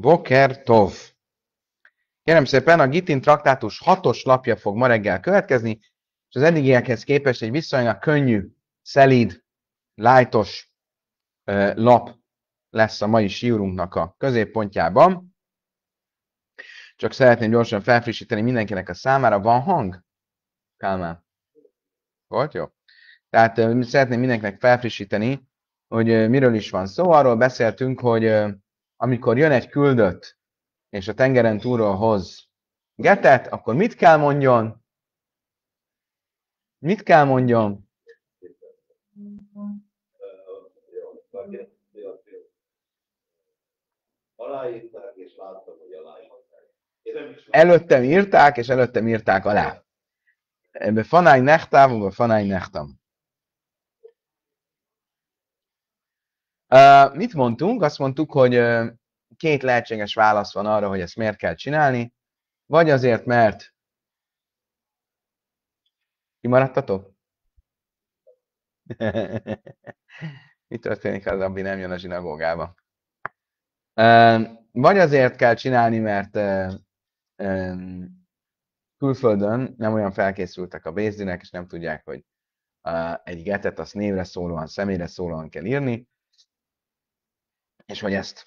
Boker Tov! Kérem szépen, a Gitin traktátus hatos lapja fog ma reggel következni, és az eddigiekhez képest egy viszonylag könnyű, szelíd, lájtos lap lesz a mai siúrunknak a középpontjában. Csak szeretném gyorsan felfrissíteni mindenkinek a számára. Van hang? Kálmán. Volt jó? Tehát szeretném mindenkinek felfrissíteni, hogy miről is van szó. Arról beszéltünk, hogy amikor jön egy küldött, és a tengeren túlról hoz getet, akkor mit kell mondjon? Mit kell mondjon? Előttem írták, és előttem írták alá. Ebbe fanáj nechtáv, vagy fanáj nechtam. Uh, mit mondtunk? Azt mondtuk, hogy uh, két lehetséges válasz van arra, hogy ezt miért kell csinálni. Vagy azért, mert... Kimaradtatok? Mi történik, ha az abbi nem jön a zsinagógába? Uh, vagy azért kell csinálni, mert uh, um, külföldön nem olyan felkészültek a bézdinek, és nem tudják, hogy uh, egy getet azt névre szólóan, személyre szólóan kell írni, és hogy ezt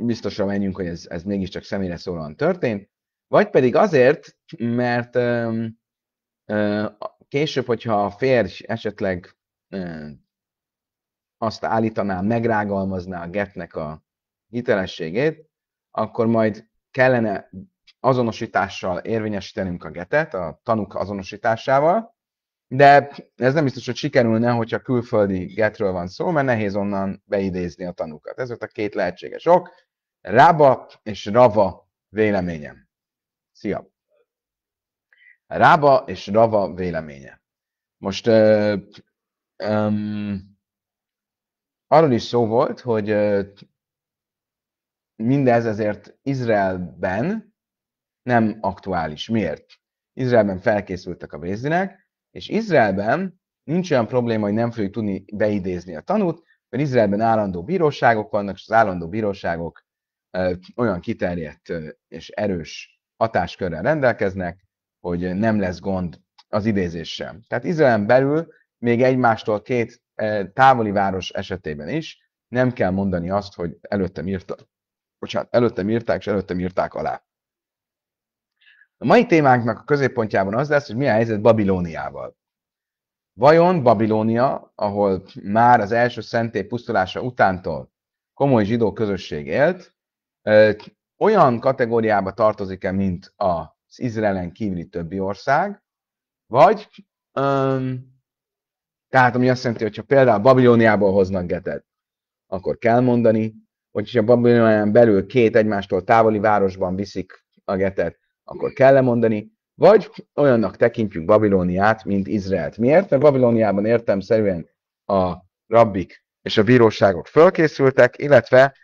biztosra menjünk, hogy ez, ez mégiscsak személyre szólóan történt, vagy pedig azért, mert ö, ö, később, hogyha a férj esetleg ö, azt állítaná, megrágalmazná a getnek a hitelességét, akkor majd kellene azonosítással érvényesítenünk a getet, a tanuk azonosításával, de ez nem biztos, hogy sikerülne, hogyha külföldi getről van szó, mert nehéz onnan beidézni a tanúkat. Ez volt a két lehetséges ok. Rába és Rava véleményem. Szia! Rába és Rava véleménye. Most uh, um, arról is szó volt, hogy uh, mindez ezért Izraelben nem aktuális. Miért? Izraelben felkészültek a vézinek, és Izraelben nincs olyan probléma, hogy nem fogjuk tudni beidézni a tanút, mert Izraelben állandó bíróságok vannak, és az állandó bíróságok olyan kiterjedt és erős hatáskörrel rendelkeznek, hogy nem lesz gond az idézéssel. Tehát Izraelen belül még egymástól két távoli város esetében is nem kell mondani azt, hogy előttem írta, bocsánat, előttem írták, és előttem írták alá. A mai témánknak a középpontjában az lesz, hogy mi a helyzet Babilóniával. Vajon Babilónia, ahol már az első szentély pusztulása utántól komoly zsidó közösség élt, olyan kategóriába tartozik-e, mint az Izraelen kívüli többi ország, vagy um, tehát ami azt jelenti, hogyha például Babilóniából hoznak getet, akkor kell mondani, hogy Babilónián belül két egymástól távoli városban viszik a getet, akkor kell lemondani, vagy olyannak tekintjük Babilóniát, mint Izraelt. Miért? Mert Babilóniában szerűen a rabbik és a bíróságok fölkészültek, illetve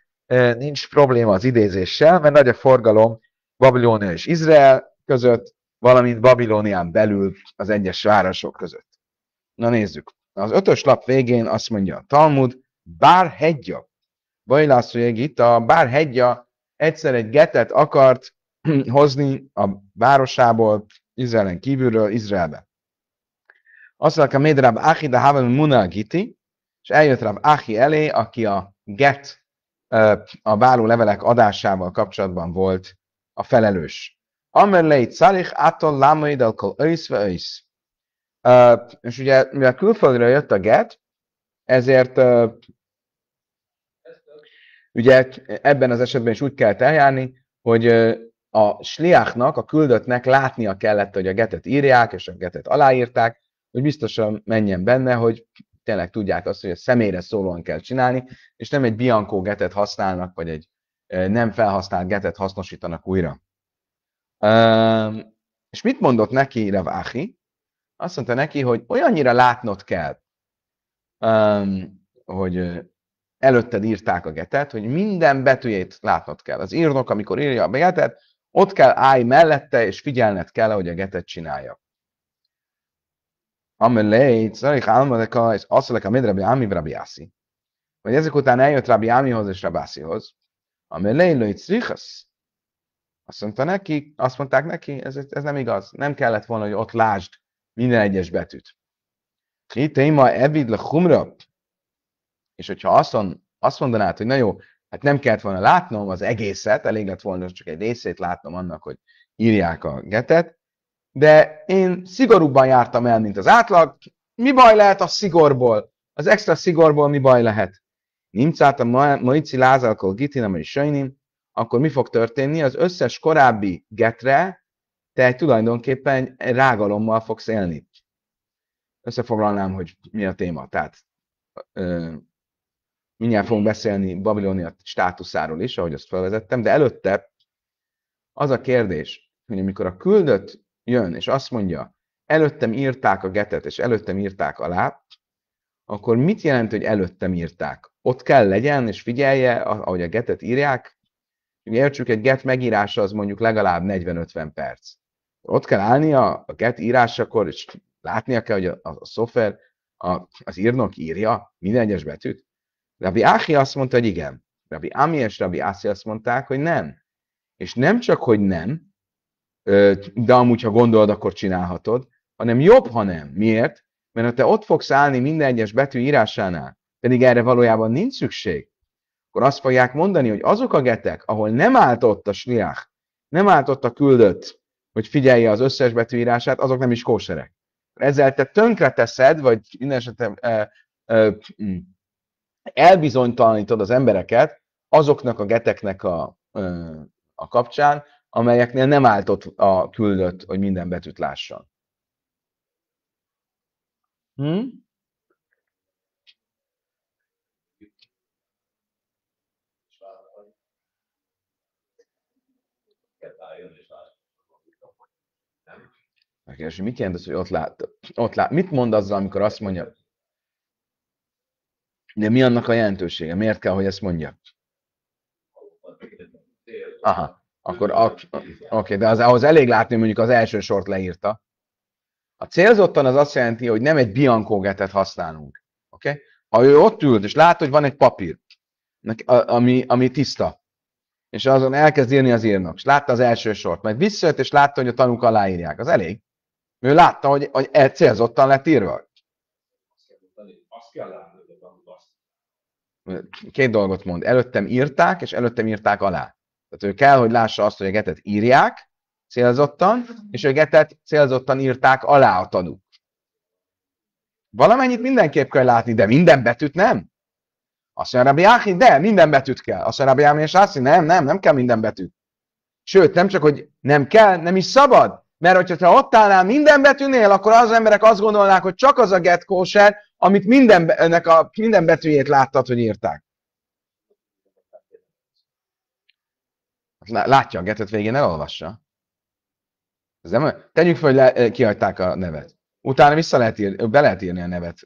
nincs probléma az idézéssel, mert nagy a forgalom Babilónia és Izrael között, valamint Babilónián belül az egyes városok között. Na nézzük. Az ötös lap végén azt mondja a Talmud, bár hegyja. Bajlászó itt a bár hegyja egyszer egy getet akart hozni a városából, Izraelen kívülről, Izraelbe. Azt mondják, a Médrab de Havel Munal Giti, és eljött Rab Ahi elé, aki a get, a váló levelek adásával kapcsolatban volt a felelős. Amer lei Czarich Atol Lamoid Alkol Öisz ve És ugye, mivel külföldről jött a get, ezért ugye ebben az esetben is úgy kell eljárni, hogy a sliáknak, a küldöttnek látnia kellett, hogy a getet írják, és a getet aláírták, hogy biztosan menjen benne, hogy tényleg tudják azt, hogy a személyre szólóan kell csinálni, és nem egy Bianco getet használnak, vagy egy nem felhasznált getet hasznosítanak újra. És mit mondott neki Reváhi? Azt mondta neki, hogy olyannyira látnod kell, hogy előtted írták a getet, hogy minden betűjét látnod kell. Az írnok, amikor írja a getet, ott kell állj mellette, és figyelned kell, hogy a getet csinálja. Amelé, szarik álmodeka, és Aszalek a Midrabi Ámi Ászi. Vagy ezek után eljött Rabi Ámihoz és Rabászihoz. Amelé, Lőj Czrichasz. Azt mondta neki, azt mondták neki, ez, ez nem igaz. Nem kellett volna, hogy ott lásd minden egyes betűt. Hitéma evid le humra. És hogyha azt mondanád, hogy na jó, hát nem kellett volna látnom az egészet, elég lett volna csak egy részét látnom annak, hogy írják a getet, de én szigorúbban jártam el, mint az átlag. Mi baj lehet a szigorból? Az extra szigorból mi baj lehet? Nimcát a Maici Lázalkol Gitinam és Sajnim, akkor mi fog történni? Az összes korábbi getre te tulajdonképpen rágalommal fogsz élni. Összefoglalnám, hogy mi a téma. Tehát ö, Mindjárt fogunk beszélni Babilónia státuszáról is, ahogy azt felvezettem, de előtte az a kérdés, hogy amikor a küldött jön és azt mondja, előttem írták a getet, és előttem írták alá, akkor mit jelent, hogy előttem írták? Ott kell legyen, és figyelje, ahogy a getet írják. Ugye értsük, egy get megírása az mondjuk legalább 40-50 perc. Ott kell állnia a get írásakor, és látnia kell, hogy a, a, a szoftver, a, az írnok írja minden egyes betűt. Rabbi Ahi azt mondta, hogy igen. Rabbi Ami és Rabbi Ászi azt mondták, hogy nem. És nem csak, hogy nem, de amúgy, ha gondolod, akkor csinálhatod, hanem jobb, ha nem. Miért? Mert ha te ott fogsz állni minden egyes betű írásánál, pedig erre valójában nincs szükség, akkor azt fogják mondani, hogy azok a getek, ahol nem állt ott a sliák, nem állt ott a küldött, hogy figyelje az összes betűírását, azok nem is kóserek. Ezzel te tönkre teszed vagy minden esetem mm, e, e, elbizonytalanítod az embereket azoknak a geteknek a, a kapcsán, amelyeknél nem álltott a küldött, hogy minden betűt lásson. Hm? Megkérdés, mit jelent az, hogy ott lát, ott lát? Mit mond azzal, amikor azt mondja, de mi annak a jelentősége? Miért kell, hogy ezt mondja? Aha, akkor oké, okay, de az, ahhoz elég látni, mondjuk az első sort leírta. A célzottan az azt jelenti, hogy nem egy biankógetet használunk. Oké? Okay? Ha ő ott ült, és lát, hogy van egy papír, ami, ami tiszta, és azon elkezd írni az írnok, és látta az első sort, majd visszajött, és látta, hogy a tanúk aláírják. Az elég. Ő látta, hogy, hogy e célzottan lett írva. Azt kell, látni két dolgot mond. Előttem írták, és előttem írták alá. Tehát ő kell, hogy lássa azt, hogy a getet írják célzottan, és a getet célzottan írták alá a tanúk. Valamennyit mindenképp kell látni, de minden betűt nem. Azt mondja Rabbi Áhi, de minden betűt kell. Azt mondja Rabbi és Ászi, nem, nem, nem kell minden betűt. Sőt, nem csak, hogy nem kell, nem is szabad. Mert hogyha te ott állnál minden betűnél, akkor az emberek azt gondolnák, hogy csak az a get kóser, amit minden, ennek a, minden betűjét láttad, hogy írták. Látja a getet végén, elolvassa. Ez nem, tegyük fel, hogy le, eh, kihagyták a nevet. Utána vissza lehet írni, be lehet írni a nevet.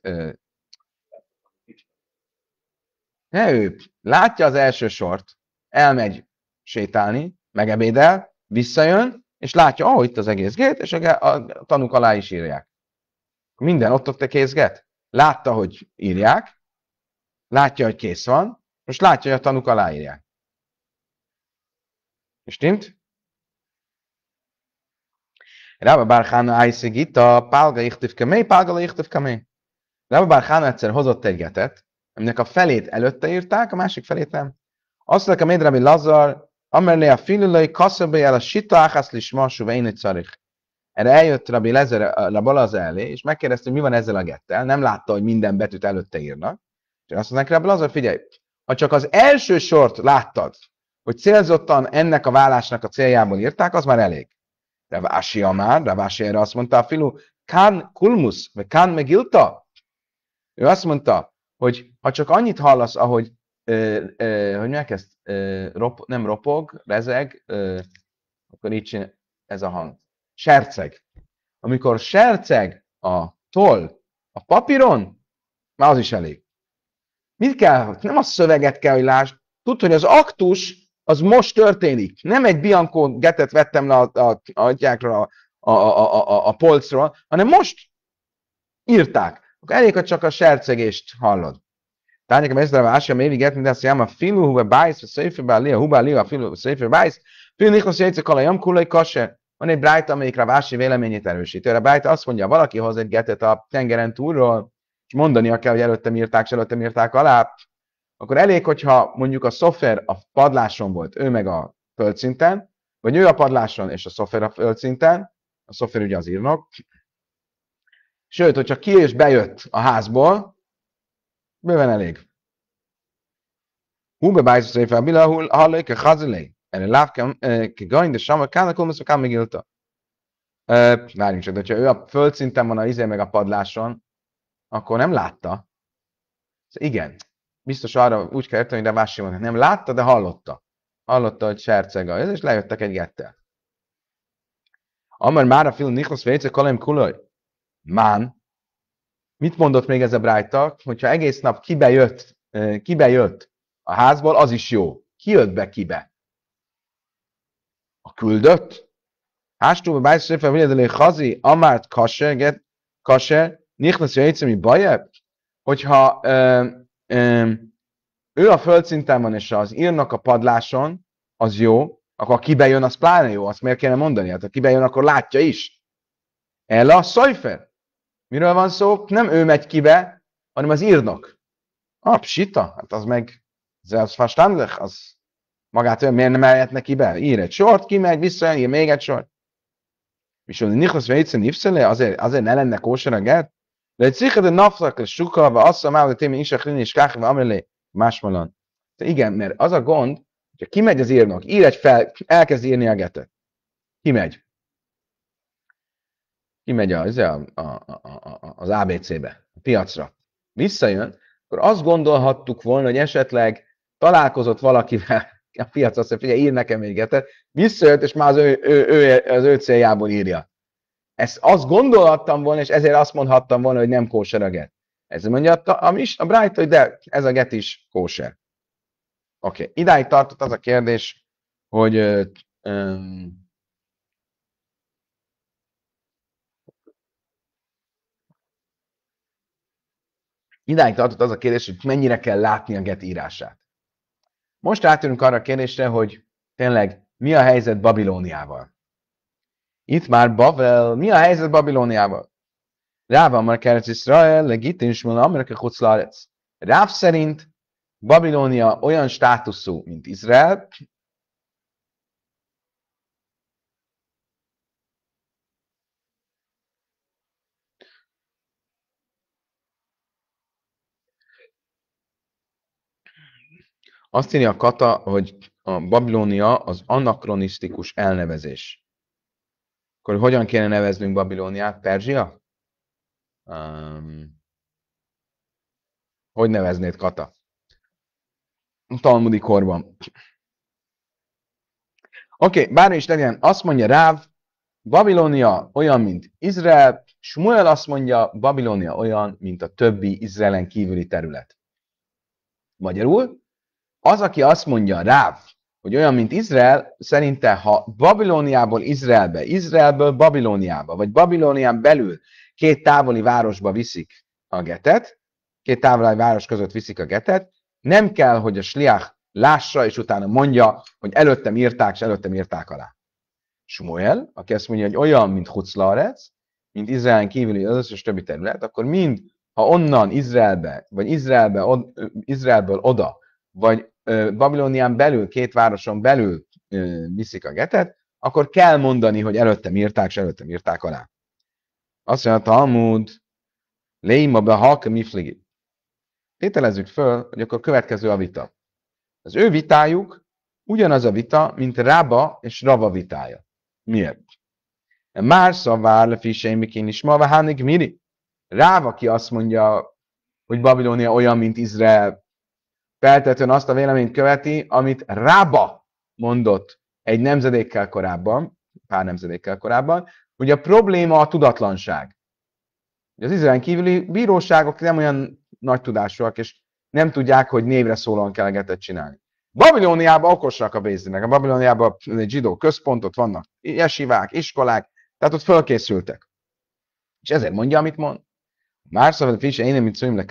Ne ő, látja az első sort, elmegy sétálni, megebédel, visszajön, és látja, ahogy oh, itt az egész gét, és a, a tanuk alá is írják. Minden ott ott a kézget? Látta, hogy írják, látja, hogy kész van, most látja, hogy a tanuk aláírják. tint? Rába Bárhána Ájszig itt a pálga ichtivke kamé, pálga ichtivke kamé. Rába Bárhána egyszer hozott egy getet, aminek a felét előtte írták, a másik felét nem. Azt mondják a Médrabi Lazar, amely a filulai kaszabé el a sita áhászlis masu én egy erre eljött Rabbi Lezer, a balaz elé, és megkérdezte, hogy mi van ezzel a gettel. Nem látta, hogy minden betűt előtte írnak. És azt mondták, Rabbi Lezer, figyelj, ha csak az első sort láttad, hogy célzottan ennek a vállásnak a céljából írták, az már elég. De Vási már, de Vási erre azt mondta a filu, Kan kulmus, vagy Kan megilta. Ő azt mondta, hogy ha csak annyit hallasz, ahogy, ö, ö, hogy megkezd, ö, rop, nem ropog, rezeg, ö, akkor így csinál, ez a hang serceg. Amikor serceg a toll a papíron, már az is elég. Mit kell? Nem a szöveget kell, hogy lásd. Tudd, hogy az aktus az most történik. Nem egy Bianco getet vettem le a, a, a, a, a, a, a polcról, hanem most írták. Akkor elég, ha csak a sercegést hallod. Tányek a mezdre vási, ami évig etni, de azt a filu, hube bájsz, a széfő bá, a hubá, a filu, a széfő bájsz, filu, nikos jegyce, kala, jam, kase. Van egy Bright, amelyikre Vási véleményét erősíti. A Bright azt mondja, valaki hoz egy getet a tengeren túlról, és mondania kell, hogy előtte írták, és előtte írták alá, akkor elég, hogyha mondjuk a szoftver a padláson volt, ő meg a földszinten, vagy ő a padláson és a szoftver a földszinten, a szoftver ugye az írnok, sőt, hogyha ki és bejött a házból, bőven elég. Hú, bebájsz, hogy fel, mi erre láv kegajn, eh, de samak kána, kolmasz, kám még ilta. Eh, várjunk csak, de hogyha ő a földszinten van a izé meg a padláson, akkor nem látta. Szóval igen, biztos arra úgy kell érteni, de másik van, nem látta, de hallotta. Hallotta, hogy serceg a és lejöttek egy gettel. Amar már a film Nikos Véce Kalem Kulaj. Mán. Mit mondott még ez a Brájta? Hogyha egész nap kibe jött, eh, kibe jött a házból, az is jó. Ki jött be kibe? a küldött? Hástúba bájszéfe viljedelé hazi, amárt kaser, kaser, hogy egyszerű bajeb? Hogyha ö, ö, ő a földszinten van, és az írnak a padláson, az jó, akkor ha bejön, az pláne jó, azt miért kéne mondani? Hát ha bejön, akkor látja is. El a szajfer. Miről van szó? Nem ő megy kibe, hanem az írnak. Ah, psita, hát az meg, az az, az Magát miért nem eljött ki be? Ír egy sort, kimegy, ír még egy sort. Viszont Nicholas Vejcen Ipszele, azért, azért ne lenne kóser a gert? De egy cikket a naflak, és sukalva, azt a mávat, témi is a klini, és kákva, amelé, másmalon. Igen, mert az a gond, hogyha kimegy az írnok, ír egy fel, elkezd írni a getet. Kimegy. Kimegy az, a, a, a, az ABC-be, a piacra. Visszajön, akkor azt gondolhattuk volna, hogy esetleg találkozott valakivel, a piac azt mondja, figyelj, ír nekem még egyet. Visszajött, és már az ő, ő, ő, az ő céljából írja. Ezt azt gondolhattam volna, és ezért azt mondhattam volna, hogy nem kóser a get. Ez mondja a, a, a Bright, hogy de ez a get is kóser. Oké, okay. idáig tartott az a kérdés, hogy um, Idáig tartott az a kérdés, hogy mennyire kell látni a get írását. Most átérünk arra a kérdésre, hogy tényleg mi a helyzet Babilóniával? Itt már Bavel, mi a helyzet Babilóniával? már Amar Izrael, Israel, legitin mondom, Amerika Kuclarec. Ráv szerint Babilónia olyan státuszú, mint Izrael, Azt írja a Kata, hogy a Babilónia az anakronisztikus elnevezés. Akkor hogyan kéne neveznünk Babilóniát? Perzsia? Um, hogy neveznéd Kata? Talmudi korban. Oké, okay, bármi is legyen, azt mondja Ráv, Babilónia olyan, mint Izrael, Smuel azt mondja, Babilónia olyan, mint a többi Izraelen kívüli terület. Magyarul, az, aki azt mondja ráv, hogy olyan, mint Izrael, szerinte ha Babilóniából Izraelbe, Izraelből Babilóniába, vagy Babilónián belül két távoli városba viszik a getet, két távoli város között viszik a getet, nem kell, hogy a sliach lássa, és utána mondja, hogy előttem írták, és előttem írták alá. Smuel, aki azt mondja, hogy olyan, mint Huclarec, mint Izrael kívüli az összes többi terület, akkor mind, ha onnan Izraelbe, vagy Izraelbe, od, Izraelből oda, vagy Babilónián belül, két városon belül viszik a getet, akkor kell mondani, hogy előtte írták, és előtte írták alá. Azt mondja Talmud, Léma be hak mifligi. Tételezzük föl, hogy akkor következő a vita. Az ő vitájuk ugyanaz a vita, mint Rába és Rava vitája. Miért? Már szavár lefisejmikén is ma, váhánik miri. Ráva aki azt mondja, hogy Babilónia olyan, mint Izrael, feltétlenül azt a véleményt követi, amit Rába mondott egy nemzedékkel korábban, pár nemzedékkel korábban, hogy a probléma a tudatlanság. Az izraeli kívüli bíróságok nem olyan nagy tudásúak, és nem tudják, hogy névre szólóan kell egetet csinálni. Babilóniában okosak a bézdinek. A Babilóniában egy zsidó központ, ott vannak jesivák, iskolák, tehát ott fölkészültek. És ezért mondja, amit mond. Már szóval fise én nem mint szőm le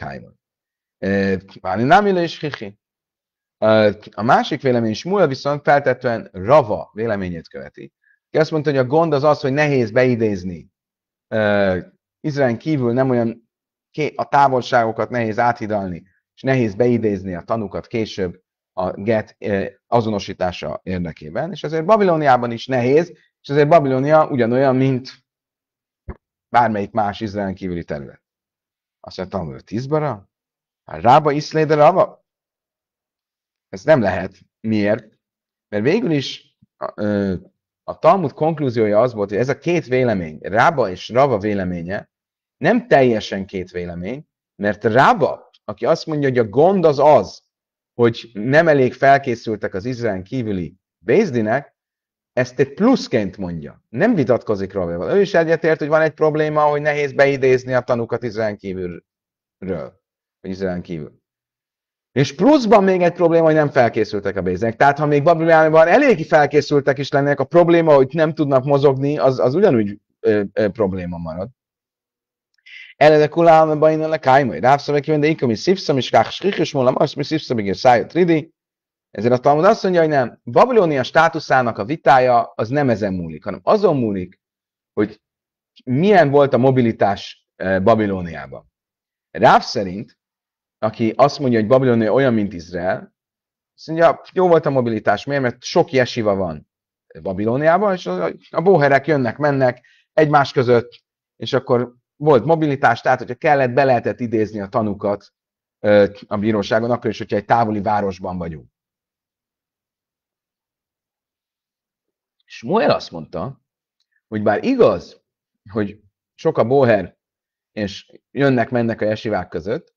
már nem is hihi. A másik vélemény, Smúl viszont feltetően Rava véleményét követi. Ki azt mondta, hogy a gond az az, hogy nehéz beidézni. Izrael kívül nem olyan a távolságokat nehéz áthidalni, és nehéz beidézni a tanukat később a get azonosítása érdekében, és ezért Babiloniában is nehéz, és ezért Babilonia ugyanolyan, mint bármelyik más Izrael kívüli terület. Azt mondja, Talmud, tíz Rába iszléd a rába? Ez nem lehet. Miért? Mert végül is a, a Talmud konklúziója az volt, hogy ez a két vélemény, Rába és Rava véleménye, nem teljesen két vélemény, mert Rába, aki azt mondja, hogy a gond az az, hogy nem elég felkészültek az Izrael kívüli Bézdinek, ezt egy pluszként mondja. Nem vitatkozik Ravéval. Ő is egyetért, hogy van egy probléma, hogy nehéz beidézni a tanukat Izrael kívülről vagy Izraelen kívül. És pluszban még egy probléma, hogy nem felkészültek a bézek. Tehát ha még Babilonban eléggé felkészültek is lennének, a probléma, hogy nem tudnak mozogni, az, az ugyanúgy ö, ö, probléma marad. Elele kulám, bajin a kájmai. Ráfszabek kivende, ikomi szívszam, és kák skrikus múlam, azt mi szívszam, igen, szájot ridi. Ezért a Talmud azt mondja, hogy nem. Babilónia státuszának a vitája az nem ezen múlik, hanem azon múlik, hogy milyen volt a mobilitás Babilóniában. Ráv szerint aki azt mondja, hogy Babilonia olyan, mint Izrael, azt mondja, jó volt a mobilitás, miért? Mert sok jesiva van Babilóniában, és a bóherek jönnek, mennek egymás között, és akkor volt mobilitás, tehát hogyha kellett, be lehetett idézni a tanukat a bíróságon, akkor is, hogyha egy távoli városban vagyunk. És Moel azt mondta, hogy bár igaz, hogy sok a bóher, és jönnek-mennek a jesivák között,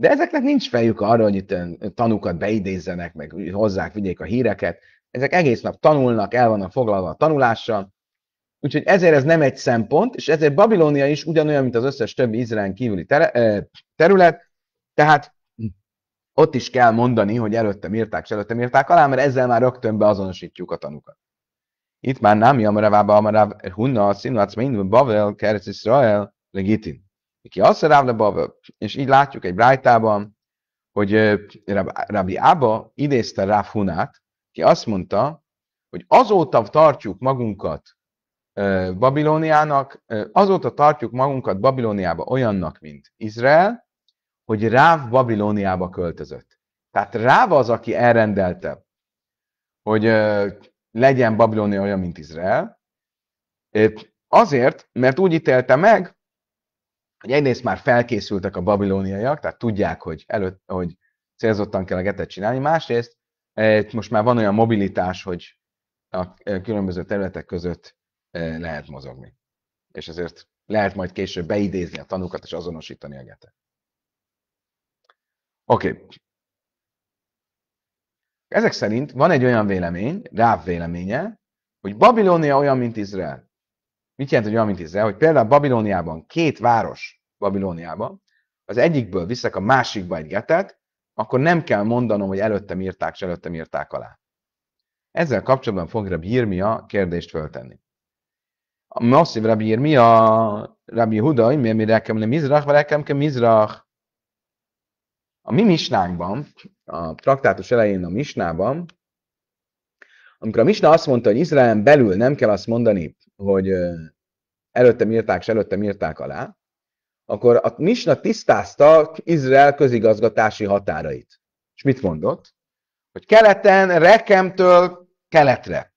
de ezeknek nincs fejük arra, hogy itt tanukat beidézzenek, meg hozzák, vigyék a híreket. Ezek egész nap tanulnak, el vannak foglalva a tanulással. Úgyhogy ezért ez nem egy szempont, és ezért Babilónia is ugyanolyan, mint az összes többi Izrael kívüli terület, tehát ott is kell mondani, hogy előttem írták, és előttem írták alá, mert ezzel már rögtön beazonosítjuk a tanukat. Itt már nem Jamarevába, Amarev, hunna, Sinuac, mind, bavel, kerc, Israel, legitim. Ki azt Rávne Bava, és így látjuk egy brájtában, hogy Rabbi Ába idézte Ráf Hunát, ki azt mondta, hogy azóta tartjuk magunkat Babilóniának, azóta tartjuk magunkat Babilóniába olyannak, mint Izrael, hogy Ráv Babilóniába költözött. Tehát Ráv az, aki elrendelte, hogy legyen Babilónia olyan, mint Izrael, azért, mert úgy ítélte meg, hogy egyrészt már felkészültek a babilóniaiak, tehát tudják, hogy, előtt, hogy célzottan kell a getet csinálni, másrészt eh, most már van olyan mobilitás, hogy a eh, különböző területek között eh, lehet mozogni. És ezért lehet majd később beidézni a tanúkat és azonosítani a getet. Oké. Okay. Ezek szerint van egy olyan vélemény, Ráv véleménye, hogy Babilónia olyan, mint Izrael. Mit jelent, hogy olyan, mint Izrael? Hogy például Babilóniában két város, Babilóniában, az egyikből viszek a másikba egy getet, akkor nem kell mondanom, hogy előttem írták, és előttem írták alá. Ezzel kapcsolatban fog Rabbi Irmia kérdést föltenni. A masszív Rabbi Irmia, Rabbi Huda, miért mi rekem le mizrach, vagy rekem ke mizrach. A mi misnánkban, a traktátus elején a misnában, amikor a misna azt mondta, hogy Izraelen belül nem kell azt mondani, hogy előttem írták, és előttem írták alá, akkor a Misna tisztázta Izrael közigazgatási határait. És mit mondott? Hogy keleten, Rekemtől keletre.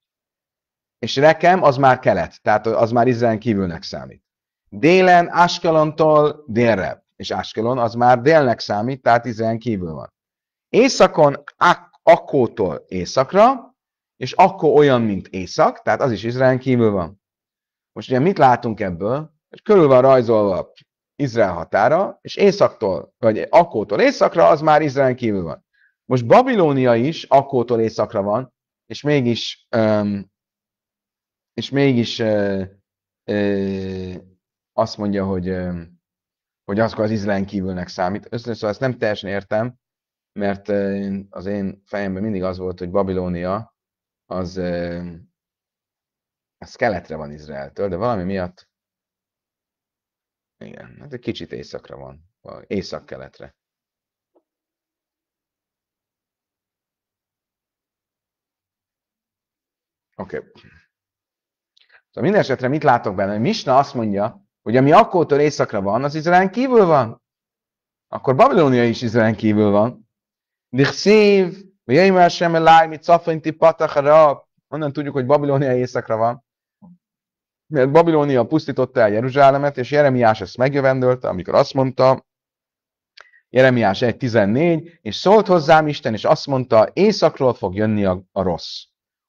És Rekem az már kelet, tehát az már Izrael kívülnek számít. Délen, Áskelontól délre. És Áskelon az már délnek számít, tehát Izrael kívül van. Északon, Ak- Akkótól északra, és akkor olyan, mint észak, tehát az is Izrael kívül van. Most ugye mit látunk ebből? körül van rajzolva Izrael határa, és északtól, vagy Akkótól északra, az már Izrael kívül van. Most Babilónia is Akkótól északra van, és mégis, um, és mégis uh, uh, azt mondja, hogy, um, hogy az, az Izrael kívülnek számít. Összesen szóval ezt nem teljesen értem, mert az én fejemben mindig az volt, hogy Babilónia az, ez keletre van Izraeltől, de valami miatt igen, hát egy kicsit északra van, észak-keletre. Oké. Okay. Szóval minden esetre mit látok benne? Misna azt mondja, hogy ami akkótól északra van, az Izrael kívül van. Akkor Babilónia is Izrael kívül van. Dichszív, Jémer sem eláj, mi cafinti patachara. Onnan tudjuk, hogy Babilónia északra van mert Babilónia pusztította el Jeruzsálemet, és Jeremiás ezt megjövendölte, amikor azt mondta, Jeremiás 1.14, és szólt hozzám Isten, és azt mondta, éjszakról fog jönni a, a rossz.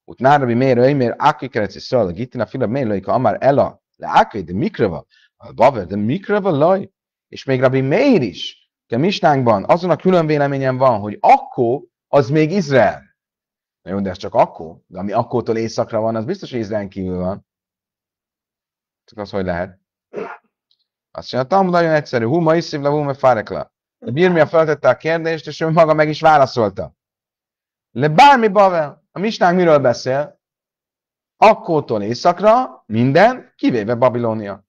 Ut nárabi mérői, mert aki kerec és szól a gittina, fila mérőika, amár ela, le ákai, de mikrava, a baver, de mikrava laj, és még rabi mér is, a misnánkban azon a külön véleményem van, hogy akkor az még Izrael. Na jó, de ez csak akkor, de ami akkortól éjszakra van, az biztos, hogy Izrael kívül van. Csak az hogy lehet? Azt csináltam, nagyon egyszerű. Huma iszív le, huma fárekla. De Birmia feltette a kérdést, és ő maga meg is válaszolta. Le bármi bavel. A misnánk miről beszél? Akkótól éjszakra minden, kivéve Babilónia.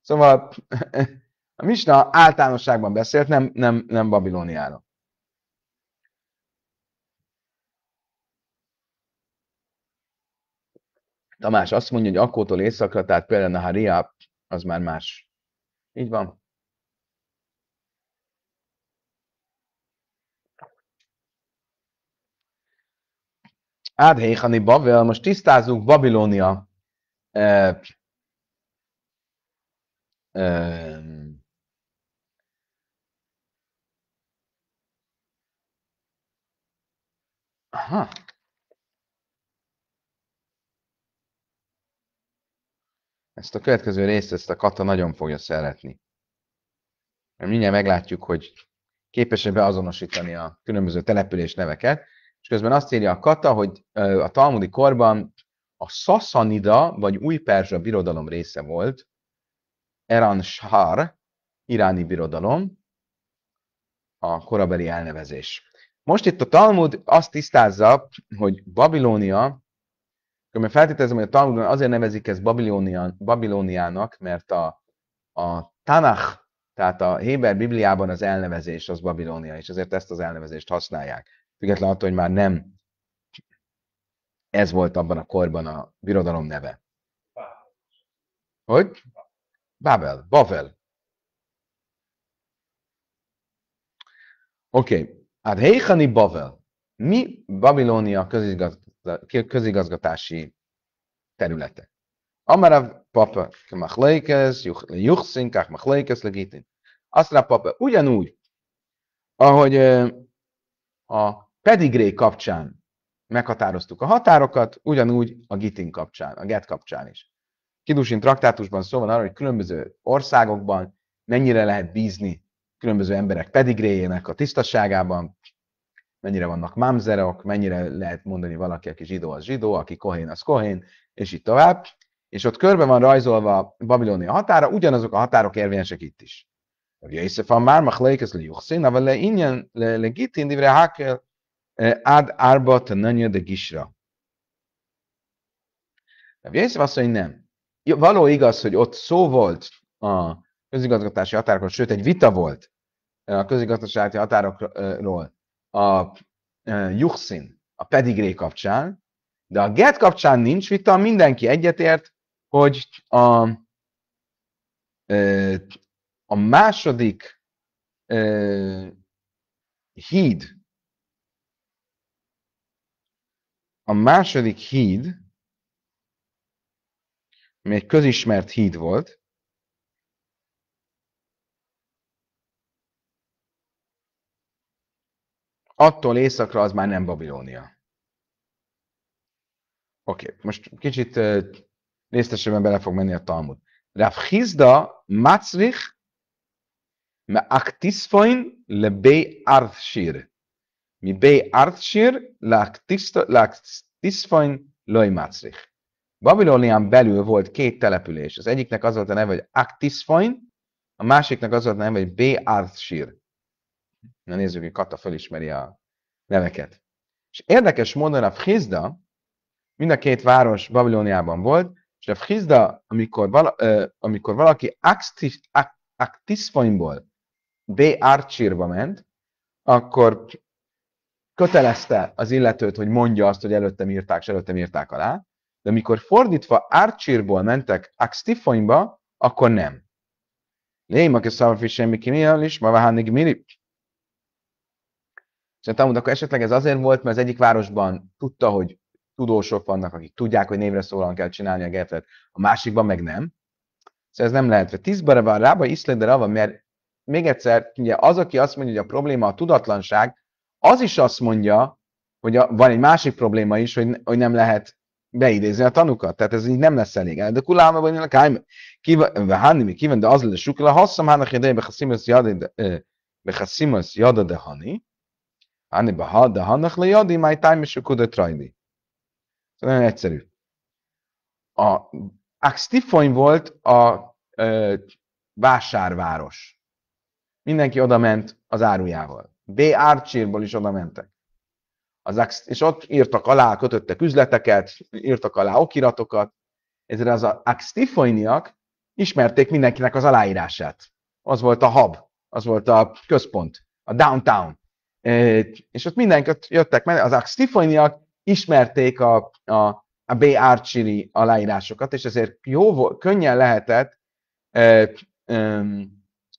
Szóval a misna általánosságban beszélt, nem, nem, nem Babilóniáról. Tamás azt mondja, hogy Akkótól éjszakra, tehát például a Haria, az már más. Így van. Ádhéjhani Babel, most tisztázunk Babilónia e, e, Aha. Ezt a következő részt, ezt a Kata nagyon fogja szeretni. Mert mindjárt meglátjuk, hogy képes-e beazonosítani a különböző település neveket, és közben azt írja a Kata, hogy a talmudi korban a Sassanida vagy Új-Perzsa birodalom része volt, Eran Shar, iráni birodalom, a korabeli elnevezés. Most itt a Talmud azt tisztázza, hogy Babilónia akkor feltételezem, hogy a Talmudban azért nevezik ezt Babilóniának, mert a, a Tanach, tehát a Héber Bibliában az elnevezés az Babilónia, és azért ezt az elnevezést használják. Függetlenül attól, hogy már nem ez volt abban a korban a birodalom neve. Hogy? Babel, Babel. Oké, okay. hát Heichani Babel. Mi Babilónia közigazgató közigazgatási területe. Amarav papa kemachlékez, juchszin, kach machleikes legitin. Aztán papa ugyanúgy, ahogy a pedigré kapcsán meghatároztuk a határokat, ugyanúgy a gitin kapcsán, a get kapcsán is. Kidusin traktátusban szó van arra, hogy különböző országokban mennyire lehet bízni különböző emberek pedigréjének a tisztaságában mennyire vannak mamzerok, mennyire lehet mondani valaki, aki zsidó, az zsidó, aki kohén, az kohén, és így tovább. És ott körbe van rajzolva Babilónia határa, ugyanazok a határok érvényesek itt is. Jézsef van már, machleik ez lejuxin, le ingyen legitin divre hákel eh, ad arba tananya de gisra. Jézsef azt mondja, hogy nem. Való igaz, hogy ott szó volt a közigazgatási határokról, sőt egy vita volt a közigazgatási határokról, eh, a juxin, a pedigré kapcsán, de a get kapcsán nincs vita, mindenki egyetért, hogy a, a második híd, a második híd, ami egy közismert híd volt, attól északra az már nem Babilónia. Oké, okay, most kicsit részletesebben bele fog menni a Talmud. Rav Hizda Matzrich me aktisfoin le bey arthshir. Mi bey arthshir le aktisfoin loy Matzrich. Babilonián belül volt két település. Az egyiknek az volt a neve, hogy Aktisfoin, a másiknak az volt a neve, hogy Bearthshir. Na nézzük, hogy Kata fölismeri a neveket. És érdekes módon a Frizda, mind a két város Babiloniában volt, és a Frizda, amikor, vala, ö, amikor valaki Aktiszfonyból B. Archirba ment, akkor kötelezte az illetőt, hogy mondja azt, hogy előttem írták, és előttem írták alá, de amikor fordítva Archirból mentek Akstifoinba, akkor nem. Léma ke szavafi semmi kimélyen is, ma vahánig mirip. És a Talmud, akkor esetleg ez azért volt, mert az egyik városban tudta, hogy tudósok vannak, akik tudják, hogy névre szólóan kell csinálni a getet, a másikban meg nem. Szóval ez nem lehet. Tíz van rába, de rába, mert még egyszer, ugye az, aki azt mondja, hogy a probléma a tudatlanság, az is azt mondja, hogy a, van egy másik probléma is, hogy, hogy nem lehet beidézni a tanukat. Tehát ez így nem lesz elég. De kuláma vagy nekem hanni mi kíván, de az lesz sukla, hasszam hának jedejbe chassimus jadad, de hani, Ani baha de hanach lejadi, máj tájmisú trajni. Ez Nagyon egyszerű. A Axtifon volt a ö, vásárváros. Mindenki oda ment az árujával. B. Archírból is oda mentek. Az, és ott írtak alá, kötöttek üzleteket, írtak alá okiratokat. Ezért az axtifoiniak ismerték mindenkinek az aláírását. Az volt a hub, az volt a központ, a downtown és ott mindenki ott jöttek meg, az Axtifoniak ismerték a, a, a B. Archery aláírásokat, és ezért jó volt, könnyen lehetett e, e,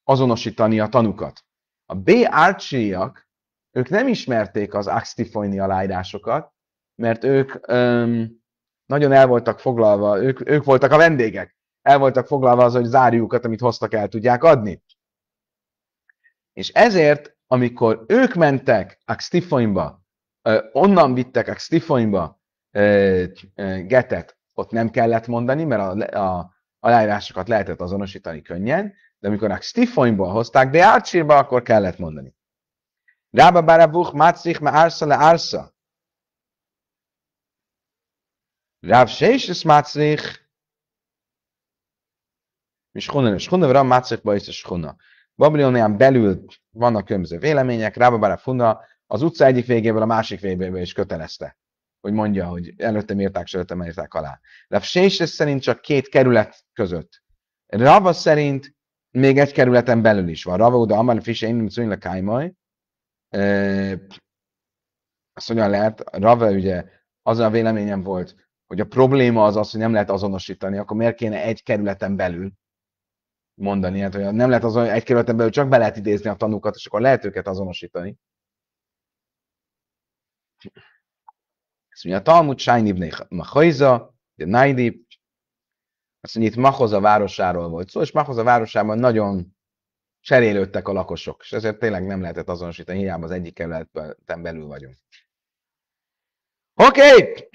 azonosítani a tanukat. A B. Archeriak, ők nem ismerték az Axtifoni aláírásokat, mert ők e, nagyon el voltak foglalva, ők, ők voltak a vendégek, el voltak foglalva az, hogy zárjukat, amit hoztak, el tudják adni. És ezért amikor ők mentek a Stifoinba, onnan vittek Stifoinba getet, ott nem kellett mondani, mert a, a aláírásokat lehetett azonosítani könnyen, de amikor Stifoinba hozták de Archirba, akkor kellett mondani. Rába barabuch mátszik me ársza le ársza. Ráv sejses mátszik, mi schunna, schunna, vrám, mátszik bajsz a schunna. Babilónián belül vannak különböző vélemények, Rábabára Funa az utca egyik végéből a másik végéből is kötelezte, hogy mondja, hogy előttem írták, és előttem írták alá. De Sésés szerint csak két kerület között. Rava szerint még egy kerületen belül is van. Rava oda Amar Fise Imrim Cunyle Kájmaj. Azt mondja, lehet? Rava ugye az a véleményem volt, hogy a probléma az az, hogy nem lehet azonosítani, akkor miért kéne egy kerületen belül mondani, hát hogy nem lehet az egy kerületen belül csak be lehet idézni a tanúkat, és akkor lehet őket azonosítani. Azt mondja, a Talmud Sájnib Machajza, de Najdib, azt mondja, itt Mahoza városáról volt szó, és Mahoza városában nagyon cserélődtek a lakosok, és ezért tényleg nem lehetett azonosítani, hiába az egyik kerületen belül vagyunk. Oké! Okay.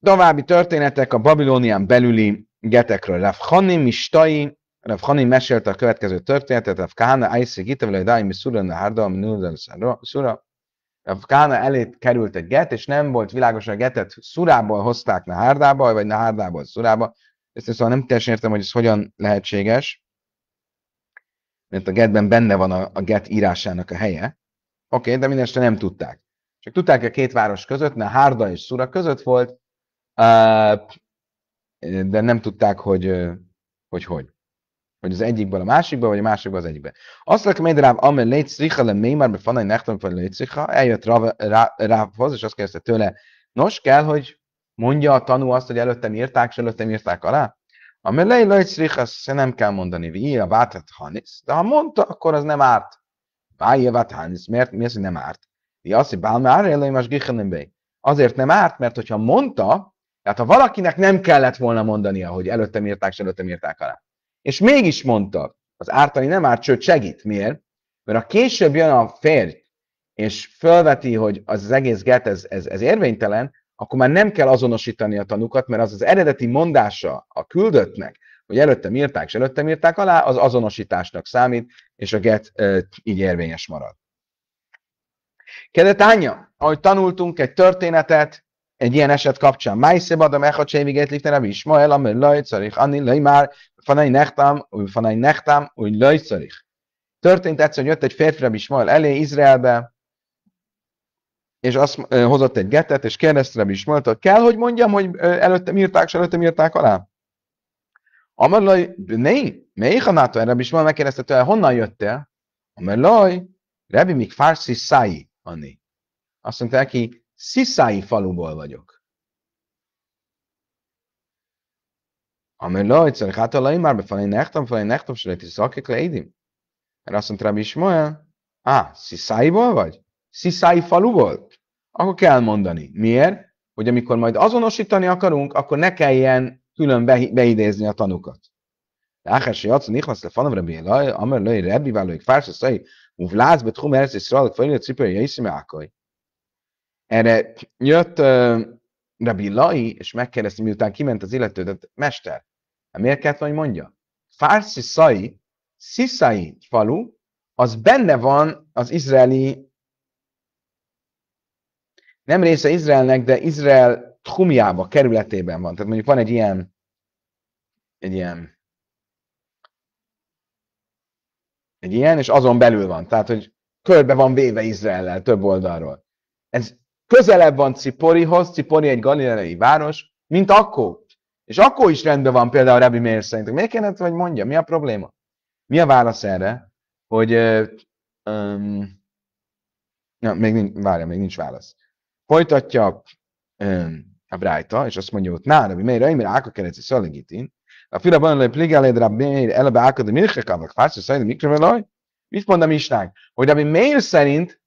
További történetek a Babilónián belüli getekről. Rav Hanim Istai, Rav Hanim mesélte a következő történetet, Rav Kahana Aiszi Gitavle Daimi Szura Naharda, Szura. Rav Kahana elé került egy get, és nem volt világos, hogy a getet szurából hozták Nahárdába, vagy Nahárdából szurába. Ezt szóval nem teljesen értem, hogy ez hogyan lehetséges, mert a getben benne van a, a get írásának a helye. Oké, okay, de mindestre nem tudták. Csak tudták, hogy a két város között, Hárda és Szura között volt, uh, de nem tudták, hogy hogy. hogy hogy az egyikből a másikba, vagy a másikba az egyikbe. Azt mondja, hogy ráv, amely létszicha le mémar, be fanai nektem, fel létszicha, eljött rávhoz, és azt kérdezte tőle, nos, kell, hogy mondja a tanú azt, hogy előttem írták, és előttem írták alá? Amely lej létszicha, azt nem kell mondani, vi, a vátet hát hanis, de ha mondta, akkor az nem árt. Váj, a vát hanis, miért? Mi az, hogy nem árt? Vi azt, hogy bálme árja, lej más Azért nem árt, mert hogyha mondta, tehát ha valakinek nem kellett volna mondania, hogy előttem írták, és előttem írták alá. És mégis mondta, az ártani nem árt, sőt segít. Miért? Mert ha később jön a férj, és fölveti, hogy az, az egész get, ez, ez, ez érvénytelen, akkor már nem kell azonosítani a tanukat, mert az az eredeti mondása a küldöttnek, hogy előttem írták, és előttem írták alá, az azonosításnak számít, és a get e, így érvényes marad. Kedetánya, ahogy tanultunk egy történetet, egy ilyen eset kapcsán. Májszéb adom echacséviget lifte rabi Ismael, amely lajcarik, anni laj már, fanai nechtam, új fanai nechtam, új lajcarik. Történt egyszer, hogy jött egy férfi Rabbi Ismael elé Izraelbe, és azt hozott egy getet, és kérdezte Rabbi hogy kell, hogy mondjam, hogy előtte írták, és előtte írták alá? laj, ne, melyik a NATO? Rabbi Ismael megkérdezte tőle, honnan jöttél? rabi Rabbi Mikfársi száj, Anni. Azt mondta neki, Sziszái faluból vagyok. Amir lo, egyszer hát a már befelé nektem, felé nektem, se lehet, szakik leidim. Mert azt mondta Rabbi Ismael, á, Sziszáiból vagy? Sziszái faluból? Akkor kell mondani. Miért? Hogy amikor majd azonosítani akarunk, akkor ne kelljen külön beidézni a tanukat. לאחר שיוצא נכנס לפניו רבי אלוהי, אומר לו רבי ואלוהי כפר שסוי, szai? בתחום ארץ ישראל, כפי יוצאים פה יעשי מעכוי. Erre jött uh, Rabbi Lai, és megkérdezte, miután kiment az illető, de mester, hát miért kellett, hogy mondja? Fársi Szai, Sziszai falu, az benne van az izraeli, nem része Izraelnek, de Izrael Tchumiába, kerületében van. Tehát mondjuk van egy ilyen, egy ilyen, egy ilyen, és azon belül van. Tehát, hogy körbe van véve Izraellel több oldalról. Ez közelebb van Ciporihoz, Cipori egy galileai város, mint akkó. És akkó is rendben van például Rabbi Meir szerint. Miért kellett, hogy mondja? Mi a probléma? Mi a válasz erre, hogy... Um, na, még nincs, várja, még nincs válasz. Folytatja um, a Brájta, és azt mondja, hogy na, Rabbi Meir, Rabbi Meir, Áka kereci szaligitin, a fila ban le pligáléd Rabbi Meir, elebe Áka, de kávak, fászor, szajda, mikrovelaj, Mit mond a misnánk? Hogy Rabbi Meir szerint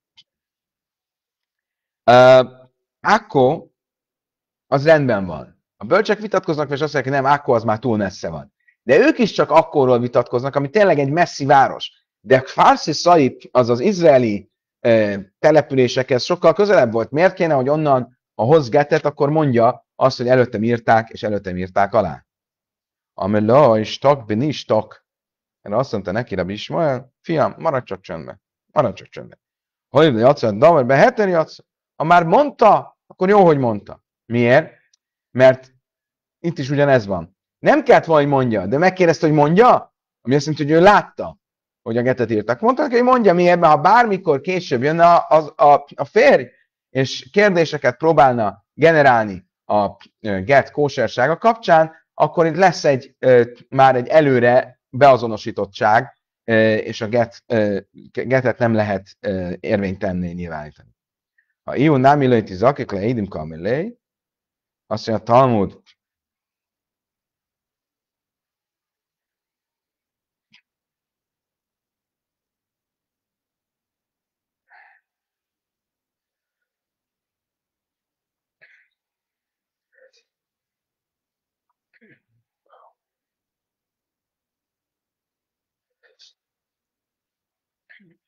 Akko az rendben van. A bölcsek vitatkoznak, és azt mondják, hogy nem, Akko az már túl messze van. De ők is csak akkorról vitatkoznak, ami tényleg egy messzi város. De Farsi Saip, az az izraeli uh, településekhez sokkal közelebb volt. Miért kéne, hogy onnan a hozgetet, akkor mondja azt, hogy előttem írták, és előttem írták alá. Amelá is tak, is tak. Erre azt mondta neki Rabbi Ismael, fiam, maradj csak csöndben. Maradj csak csöndben. Hogy játszol, davar be, heteri játszol. Ha már mondta, akkor jó, hogy mondta. Miért? Mert itt is ugyanez van. Nem kellett volna, hogy mondja, de megkérdezte, hogy mondja, ami azt jelenti, hogy ő látta, hogy a getet írtak. Mondta hogy mondja miért, mert ha bármikor később jönne a a, a férj, és kérdéseket próbálna generálni a get kósersága kapcsán, akkor itt lesz egy, már egy előre beazonosítottság, és a get, getet nem lehet érvényt tenni, nyilvánítani. Ha Iú nem illeti zakik le idim kamilé, azt mondja a Talmud,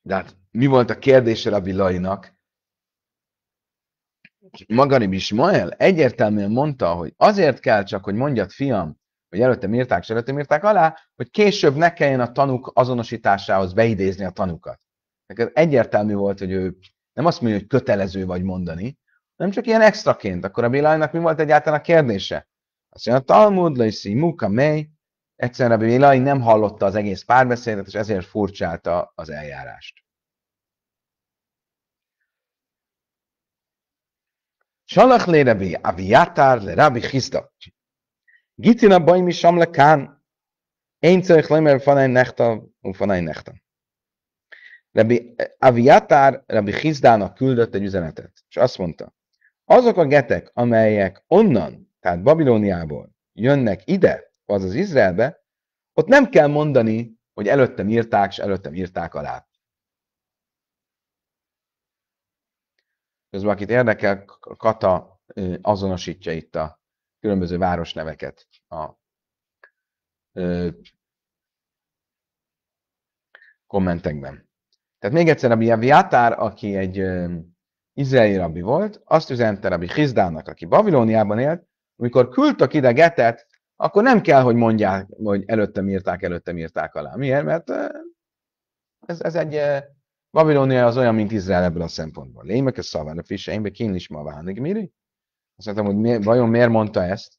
De hát mi volt a kérdése Rabbi vilainak? Magarib Ismael egyértelműen mondta, hogy azért kell csak, hogy mondjad fiam, hogy előttem írták, és előttem írták alá, hogy később ne kelljen a tanuk azonosításához beidézni a tanukat. Tehát egyértelmű volt, hogy ő nem azt mondja, hogy kötelező vagy mondani, nem csak ilyen extraként. Akkor a Bélajnak mi volt egyáltalán a kérdése? Azt mondja, a Talmud, Lajszi, Muka, Mely, egyszerűen a Bélaj nem hallotta az egész párbeszédet, és ezért furcsálta az eljárást. Shalach le Rabbi Aviatar le Rabbi Chizda. Gitin a mi sam le kán. Én צריך לומר לפני נכתב ולפני נכתב. Rabbi Aviatar Rabbi na küldött egy üzenetet, és azt mondta, azok a getek, amelyek onnan, tehát Babilóniából jönnek ide, azaz Izraelbe, ott nem kell mondani, hogy előttem írták, és előttem írták alá. Közben akit érdekel, Kata azonosítja itt a különböző városneveket. A, kommentekben. Tehát még egyszer, Rabbi Aviatár, aki egy izraeli rabbi volt, azt üzente Rabbi Hizdának, aki Babilóniában élt, amikor küldtök ide Getet, akkor nem kell, hogy mondják, hogy előttem írták, előttem írták alá. Miért? Mert ez, ez egy Babilónia az olyan, mint Izrael ebből a szempontból. Lémek a szalván a fiseimbe, kín is ma válnik, miri? Azt mondtam, hogy miért, vajon miért mondta ezt?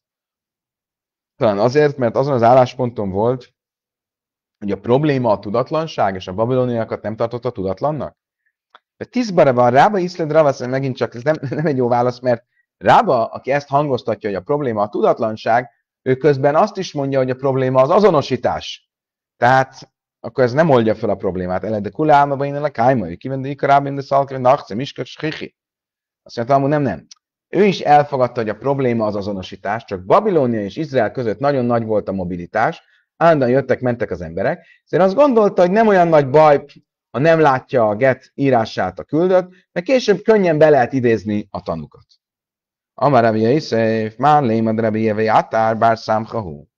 Talán azért, mert azon az állásponton volt, hogy a probléma a tudatlanság, és a babiloniakat nem tartotta tudatlannak? De tízbara van, Rába iszled Ravaszen megint csak, ez nem, nem egy jó válasz, mert Rába, aki ezt hangoztatja, hogy a probléma a tudatlanság, ő közben azt is mondja, hogy a probléma az azonosítás. Tehát akkor ez nem oldja fel a problémát. Ele de kulálma innen a kájma, ő kivendi ikarábim, de szalkri nachce, miskak, shichi. Azt mondta, amúgy nem, nem. Ő is elfogadta, hogy a probléma az azonosítás, csak Babilónia és Izrael között nagyon nagy volt a mobilitás, állandóan jöttek, mentek az emberek, szóval azt gondolta, hogy nem olyan nagy baj, ha nem látja a get írását a küldött, mert később könnyen be lehet idézni a tanukat. Amarabia iszeif, már lémad rabia atár, bár számkahú.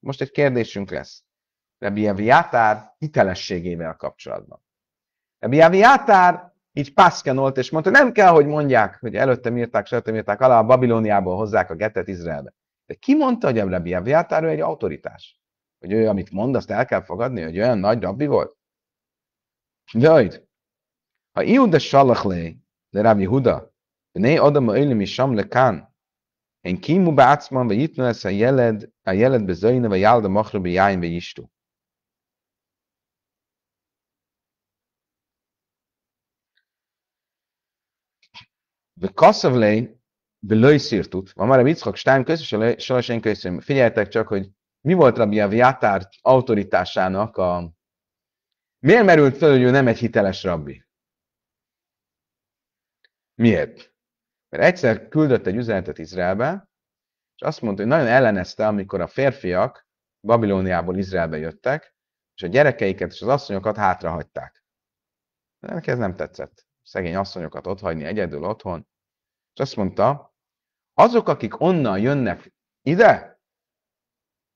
Most egy kérdésünk lesz. Rabbi Aviátár hitelességével kapcsolatban. Rabbi Aviátár így pászkenolt, és mondta, nem kell, hogy mondják, hogy előtte írták, és előtte írták alá, a Babilóniából hozzák a getet Izraelbe. De ki mondta, hogy Rabbi Aviátár ő egy autoritás? Hogy ő, amit mond, azt el kell fogadni, hogy olyan nagy rabbi volt? hogy? Ha Iuda Salachlé, de Rabbi Huda, ne adom a ölömi Samle Kán, én kímú bácman, vagy itt lesz a jeled, a jeledbe bezöjne, vagy jálda machra, vagy jájn, vagy istú. Vekaszav lejn, belőj szirtut, van már a Yitzchak Stein közös, Salasén köszönöm. Figyeljetek csak, hogy mi volt Rabbi Aviatár autoritásának a... Miért merült fel, hogy ő nem egy hiteles rabbi? Miért? Mert egyszer küldött egy üzenetet Izraelbe, és azt mondta, hogy nagyon ellenezte, amikor a férfiak Babilóniából Izraelbe jöttek, és a gyerekeiket és az asszonyokat hátrahagyták. Neki ez nem tetszett szegény asszonyokat hagyni egyedül otthon, és azt mondta, azok, akik onnan jönnek ide,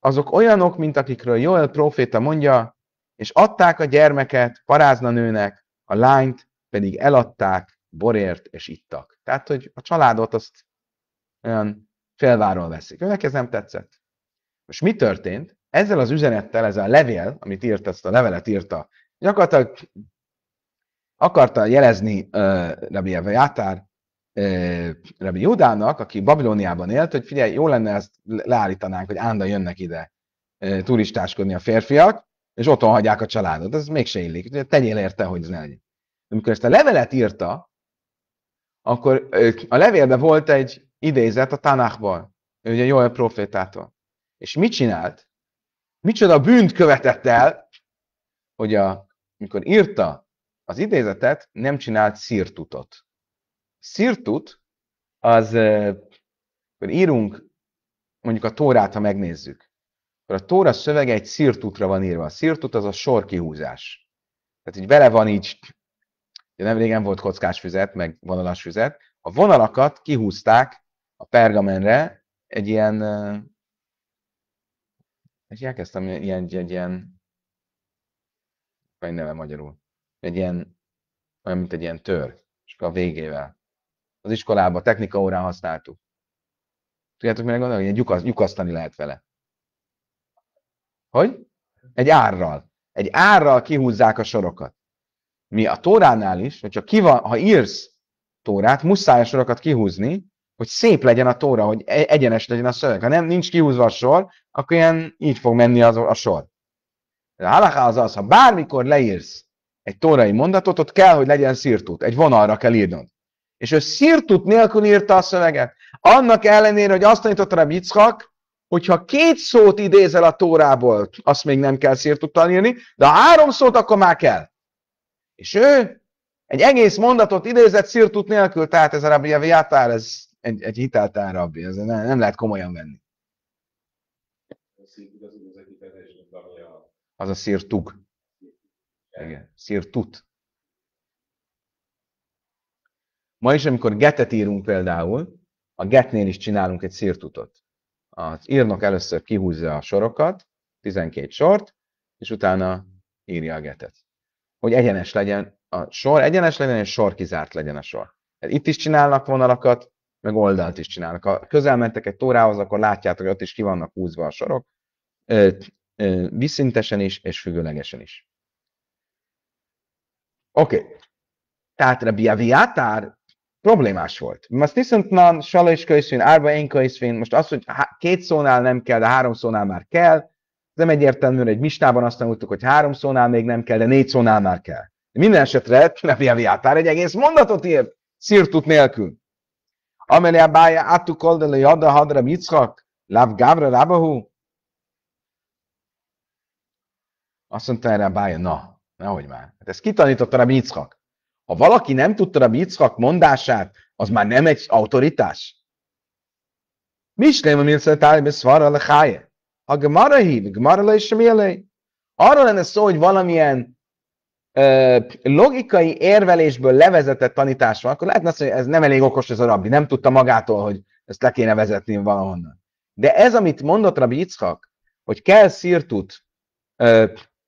azok olyanok, mint akikről Joel proféta mondja, és adták a gyermeket parázna nőnek, a lányt pedig eladták borért és ittak. Tehát, hogy a családot azt olyan felváról veszik. Önnek ez nem tetszett. Most mi történt? Ezzel az üzenettel, ez a levél, amit írt, ezt a levelet írta, gyakorlatilag akarta jelezni uh, Rabbi Játár, uh, Rabbi Judának, aki Babilóniában élt, hogy figyelj, jó lenne ezt leállítanánk, hogy ánda jönnek ide uh, turistáskodni a férfiak, és otthon hagyják a családot. Ez mégse illik. Tegyél érte, hogy ez ne legyen. Amikor ezt a levelet írta, akkor a levélben volt egy idézet a Tanákból, ugye jó profétától. És mit csinált? Micsoda bűnt követett el, hogy a, amikor írta az idézetet nem csinált szirtutot. Szirtut az, akkor írunk mondjuk a tórát, ha megnézzük, akkor a tóra szövege egy szirtutra van írva. A szirtut az a sor kihúzás. Tehát így bele van így, ugye nem régen volt kockás füzet, meg vonalas füzet, a vonalakat kihúzták a pergamenre egy ilyen, és elkezdtem ilyen, egy, egy ilyen, vagy neve magyarul egy ilyen, olyan, mint egy ilyen tör, és a végével. Az iskolában, technika órán használtuk. Tudjátok, mire gondolok? Egy lyukasz, lyukasztani lehet vele. Hogy? Egy árral. Egy árral kihúzzák a sorokat. Mi a tóránál is, hogyha ki van, ha írsz tórát, muszáj a sorokat kihúzni, hogy szép legyen a tóra, hogy e-, egyenes legyen a szöveg. Ha nem, nincs kihúzva a sor, akkor ilyen így fog menni az, a sor. A az az, ha bármikor leírsz egy tórai mondatot, ott kell, hogy legyen szirtut, egy vonalra kell írnod. És ő szirtut nélkül írta a szöveget. Annak ellenére, hogy azt tanította a Yitzhak, hogyha két szót idézel a tórából, azt még nem kell szirtuttal tanírni, de ha három szót, akkor már kell. És ő egy egész mondatot idézett szirtut nélkül, tehát ez a rabbi Játár, ez egy, egy hiteltár rabbi, ez nem, nem lehet komolyan venni. Az a szirtug. Igen. Szirtut. Ma is, amikor getet írunk például, a getnél is csinálunk egy szirtutot. Az írnok először kihúzza a sorokat, 12 sort, és utána írja a getet. Hogy egyenes legyen a sor, egyenes legyen, és sor kizárt legyen a sor. Itt is csinálnak vonalakat, meg oldalt is csinálnak. Ha közel mentek egy tórához, akkor látjátok, hogy ott is ki vannak húzva a sorok, viszintesen is, és függőlegesen is. Oké. Tehát Rabbi Aviatar problémás volt. Most viszont sala és könyvén, árba én könyvén, most az, hogy két szónál nem kell, de három szónál már kell, nem egyértelműen egy mistában azt tanultuk, hogy három szónál még nem kell, de négy szónál már kell. Minden esetre Rabbi Aviatar egy egész mondatot írt, szirtut nélkül. a bája Atu Koldele Jada Hadra mitzhak, láv Gavra Rabahu. Azt mondta erre bája, na, Nehogy már. Hát ezt kitanította Rabbi Yitzhak. Ha valaki nem tudta Rabbi Yitzhak mondását, az már nem egy autoritás. nem a Mircetáli le Lechaje. A Gemara hív, Gemara le is Arról lenne szó, hogy valamilyen ö, logikai érvelésből levezetett tanítás van, akkor lehetne azt, hogy ez nem elég okos ez a rabbi, nem tudta magától, hogy ezt le kéne vezetni valahonnan. De ez, amit mondott Rabbi Ickak, hogy kell szirtut ö,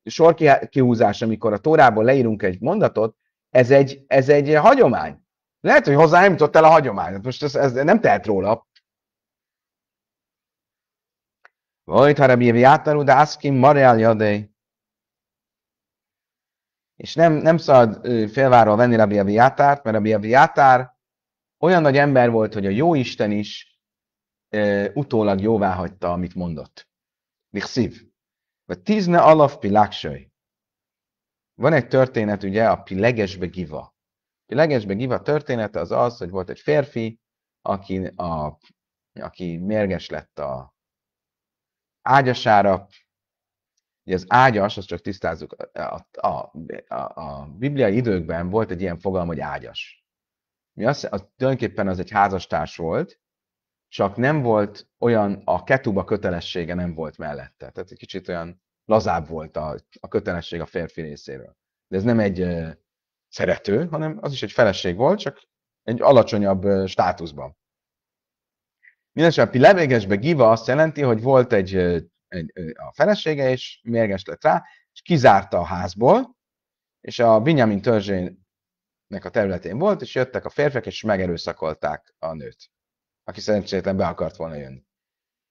sorkihúzás, amikor a Tórából leírunk egy mondatot, ez egy, ez egy hagyomány. Lehet, hogy hozzá nem jutott el a hagyomány. Hát most ez, ez nem tehet róla. Vajt harabievi átarú, de ászkim marjál jadej. És nem, nem szabad félváról venni a viátárt, mert a viátár olyan nagy ember volt, hogy a jó Isten is e, utólag jóvá hagyta, amit mondott. Lichsziv. Vagy tízne alaf pilaksai. Van egy történet ugye a Pilegesbe Giva. Pilegesbe Giva története az az, hogy volt egy férfi, aki, a, aki mérges lett a ágyasára. Ugye az ágyas, azt csak tisztázzuk, a, a, a, a bibliai időkben volt egy ilyen fogalom, hogy ágyas. Mi azt, az, tulajdonképpen az egy házastárs volt, csak nem volt olyan, a ketuba kötelessége nem volt mellette. Tehát egy kicsit olyan lazább volt a, a kötelesség a férfi részéről. De ez nem egy ö, szerető, hanem az is egy feleség volt, csak egy alacsonyabb ö, státuszban. Mindenesetre levégesbe giva azt jelenti, hogy volt egy, egy, a felesége, és mérges lett rá, és kizárta a házból, és a Binyamin törzsének a területén volt, és jöttek a férfiak, és megerőszakolták a nőt aki szerencsétlen be akart volna jönni.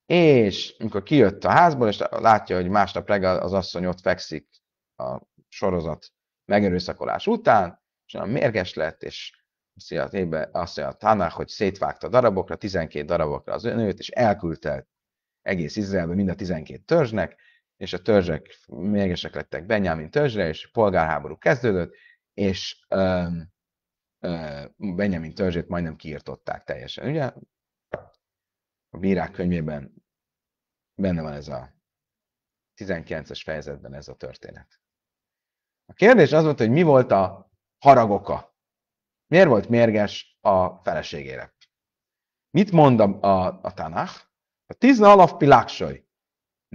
És amikor kijött a házból, és látja, hogy másnap reggel az asszony ott fekszik a sorozat megerőszakolás után, és olyan mérges lett, és azt mondja, azt mondja Tanach, hogy szétvágta darabokra, 12 darabokra az önőt, és elküldte egész Izraelbe mind a 12 törzsnek, és a törzsek mérgesek lettek Benjamin törzsre, és polgárháború kezdődött, és um, Benjamin törzsét majdnem kiirtották teljesen. Ugye a bírák könyvében benne van ez a 19-es fejezetben ez a történet. A kérdés az volt, hogy mi volt a haragoka? Miért volt mérges a feleségére? Mit mond a, a, a Tanach? A tízna alapvilágsoly,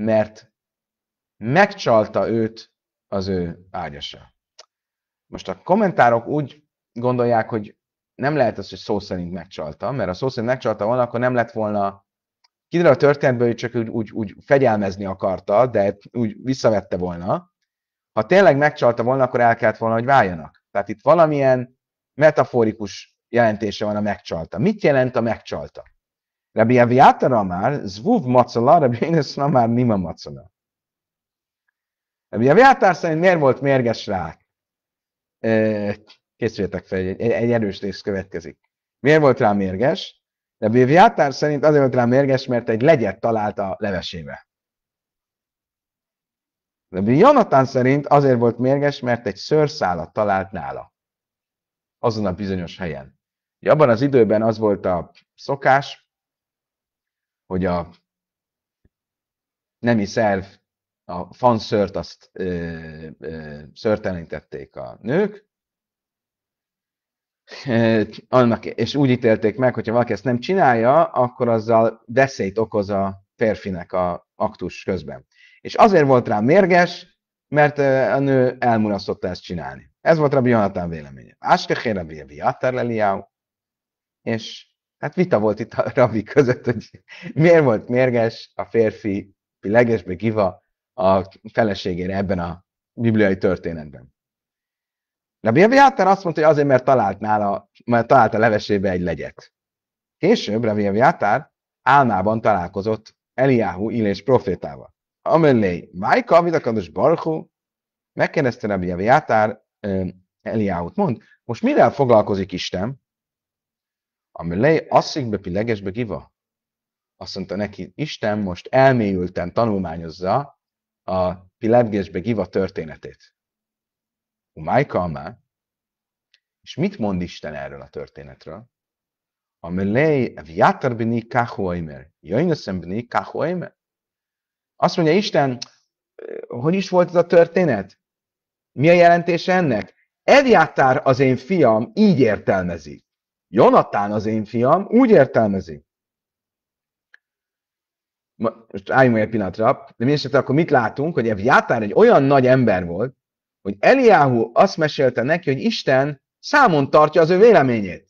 mert megcsalta őt az ő ágyasa. Most a kommentárok úgy gondolják, hogy nem lehet az, hogy szó szerint megcsalta, mert a szó szerint megcsalta volna, akkor nem lett volna kiderül a történetből, hogy csak úgy, úgy, úgy fegyelmezni akarta, de úgy visszavette volna. Ha tényleg megcsalta volna, akkor el kellett volna, hogy váljanak. Tehát itt valamilyen metaforikus jelentése van a megcsalta. Mit jelent a megcsalta? Rabbi Aviatara már, zvuv macala, Rabbi Inesna már nima macala. Rabbi Aviatar szerint miért volt mérges rá? Készüljetek fel, egy, egy erős rész következik. Miért volt rá mérges? De Bévjátár szerint azért volt rá mérges, mert egy legyet talált a levesébe. De Jonathan szerint azért volt mérges, mert egy szőrszálat talált nála. Azon a bizonyos helyen. Ugye abban az időben az volt a szokás, hogy a nemi szerv, a fanszört azt ö, ö, szörtelenítették a nők, annak, és úgy ítélték meg, hogyha valaki ezt nem csinálja, akkor azzal veszélyt okoz a férfinek a aktus közben. És azért volt rá mérges, mert a nő elmulasztotta ezt csinálni. Ez volt Rabbi Jonathan véleménye. Áskechén Rabbi Abiatar Leliau, és hát vita volt itt a Rabbi között, hogy miért volt mérges a férfi, legesbe giva a feleségére ebben a bibliai történetben. Rabbi Aviátán azt mondta, hogy azért, mert talált, nála, mert talált a levesébe egy legyet. Később Rabbi Aviátár álmában találkozott Eliáhu Illés profétával. Amellé, Májka, Vidakadus Barhu, megkérdezte Rabbi Aviátár Eliáhut, mond, most mivel foglalkozik Isten? Amellé, asszikbe pilegesbe giva. Azt mondta neki, Isten most elmélyülten tanulmányozza a pilegésbe giva történetét. Umáj Kalmá, és mit mond Isten erről a történetről? A melej vjátar bini káhoaimer, jajnöszem bini Azt mondja Isten, hogy is volt ez a történet? Mi a jelentése ennek? Eljátár az én fiam így értelmezi. Jonatán az én fiam úgy értelmezi. Most álljunk egy pillanatra, de mindesetre akkor mit látunk, hogy Evjátár egy olyan nagy ember volt, hogy Eliáhu azt mesélte neki, hogy Isten számon tartja az ő véleményét.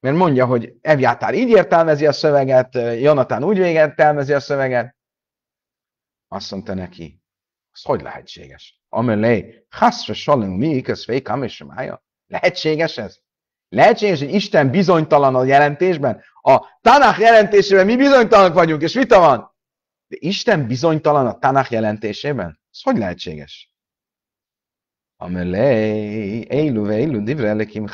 Mert mondja, hogy Evjátár így értelmezi a szöveget, Jonatán úgy értelmezi a szöveget. Azt mondta neki, az hogy lehetséges? Amelé, haszra salem mi, közféj, és mája. Lehetséges ez? Lehetséges, hogy Isten bizonytalan a jelentésben? A Tanakh jelentésében mi bizonytalanok vagyunk, és vita van? De Isten bizonytalan a Tanakh jelentésében? Ez hogy lehetséges? עמלי אלו ואלו דברי אליקים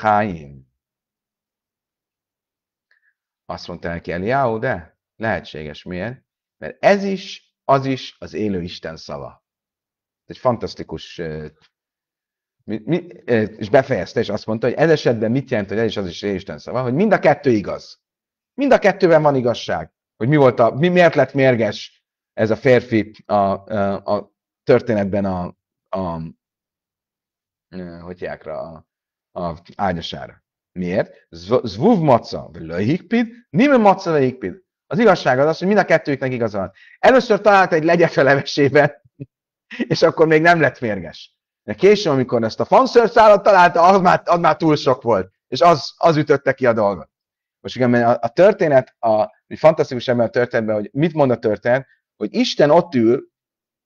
Azt mondta neki Eliáó, de lehetséges. Miért? Mert ez is, az is az élő Isten szava. Egy fantasztikus mi, mi, és befejezte, és azt mondta, hogy ez esetben mit jelent, hogy ez is az is Isten szava, hogy mind a kettő igaz. Mind a kettőben van igazság, hogy mi volt a, mi, miért lett mérges ez a férfi a, a, a történetben a, a hogy a, a ágyasára. Miért? Zvuv maca, lehikpid, nime maca lehikpid. Az igazság az az, hogy mind a kettőknek van. Először talált egy legyet a levesében, és akkor még nem lett mérges. De később, amikor ezt a fanször szállat találta, az már, az már túl sok volt, és az, az ütötte ki a dolgot. Most igen, a, a történet, a, egy fantasztikus ember a történetben, hogy mit mond a történet, hogy Isten ott ül,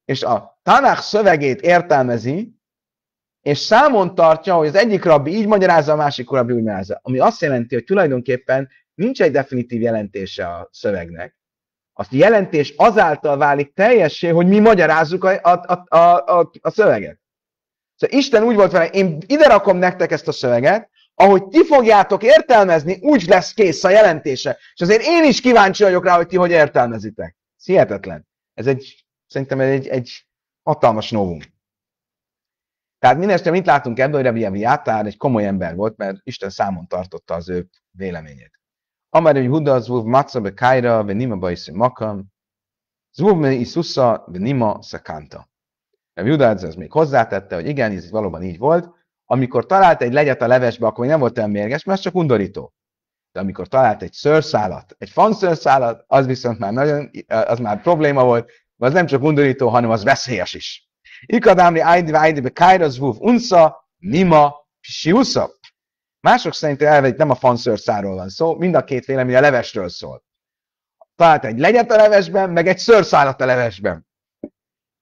és a Tanakh szövegét értelmezi, és számon tartja, hogy az egyik rabbi így magyarázza, a másik rabbi úgy magyarázza. Ami azt jelenti, hogy tulajdonképpen nincs egy definitív jelentése a szövegnek. Azt a jelentés azáltal válik teljessé, hogy mi magyarázzuk a, a, a, a, a szöveget. Szóval Isten úgy volt vele, én ide rakom nektek ezt a szöveget, ahogy ti fogjátok értelmezni, úgy lesz kész a jelentése. És azért én is kíváncsi vagyok rá, hogy ti hogy értelmezitek. Ez hihetetlen. Ez egy, szerintem egy, egy hatalmas novum. Tehát mindestre mit látunk ebből, hogy Rabbi Átár egy komoly ember volt, mert Isten számon tartotta az ő véleményét. Amár, hogy Huda Zvuv Matza be Kaira, be Nima Bajsi Makam, Zvuv me Isusza, be Nima Szakanta. Rebbi Huda ez még hozzátette, hogy igen, ez valóban így volt, amikor talált egy legyet a levesbe, akkor nem volt olyan mérges, mert csak undorító. De amikor talált egy szőrszálat, egy fanszőrszálat, az viszont már nagyon, az már probléma volt, az nem csak undorító, hanem az veszélyes is. Ikadámli ájdi vájdi be kájraz vúv unsza, mima, psiusza. Mások szerint elvegy nem a fanszőrszáról van szó, mind a két vélemény a levesről szól. Tehát egy legyet a levesben, meg egy szőrszálat a levesben.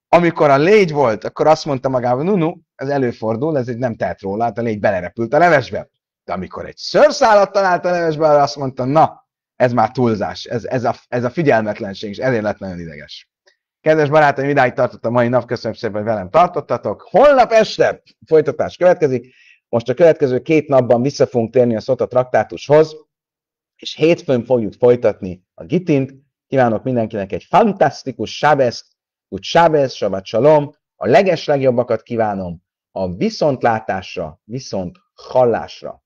Amikor a légy volt, akkor azt mondta magában, nunu, ez előfordul, ez egy nem tehet róla, hát a légy belerepült a levesbe. De amikor egy szőrszálat talált a levesbe, arra azt mondta, na, ez már túlzás, ez, ez, a, ez a figyelmetlenség, és ezért lett nagyon ideges. Kedves barátaim, idáig tartott a mai nap, köszönöm szépen, hogy velem tartottatok. Holnap este folytatás következik. Most a következő két napban vissza fogunk térni a Szota traktátushoz, és hétfőn fogjuk folytatni a Gitint. Kívánok mindenkinek egy fantasztikus Sábezt, úgy Sábez, Sabat Shalom. A leges legjobbakat kívánom a viszontlátásra, viszont hallásra.